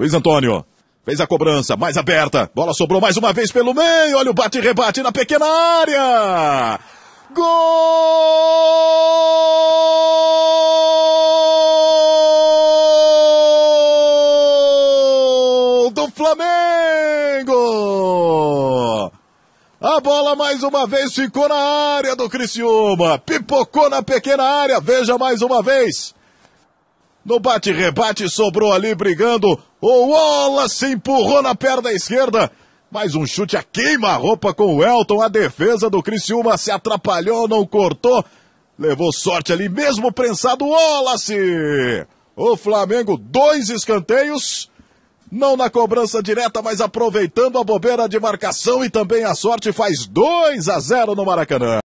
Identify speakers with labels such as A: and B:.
A: Luiz Antônio. Fez a cobrança, mais aberta. Bola sobrou mais uma vez pelo meio. Olha o bate-rebate
B: na pequena área. Gol
A: do Flamengo! A bola mais uma vez ficou na área do Criciúma. Pipocou na pequena área. Veja mais uma vez. No bate-rebate sobrou ali brigando o Wallace se empurrou na perna esquerda. Mais um chute a queima-roupa com o Elton. A defesa do Criciúma se atrapalhou, não cortou. Levou sorte ali, mesmo prensado, Wallace! O Flamengo, dois escanteios. Não na cobrança direta, mas aproveitando a bobeira de marcação e também a sorte, faz 2 a 0 no Maracanã.